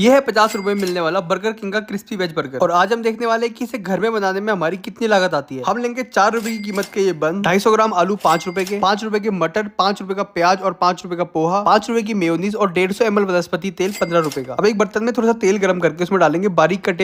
यह है पचास रुपए में मिलने वाला बर्गर किंग का क्रिस्पी वेज बर्गर और आज हम देखने वाले कि इसे घर में बनाने में हमारी कितनी लागत आती है हम लेंगे चार रुपए की कीमत के ये बन ढाई सौ ग्राम आलू पांच रुपए के पांच रुपए के मटर पांच रुपए का प्याज और पांच रुपए का पोहा पांच रुपए की मेयोनीज और डेढ़ सौ एम वनस्पति तेल पंद्रह रुपए का अब एक बर्तन में थोड़ा सा तेल गर्म करके उसमें डालेंगे बारीक कटे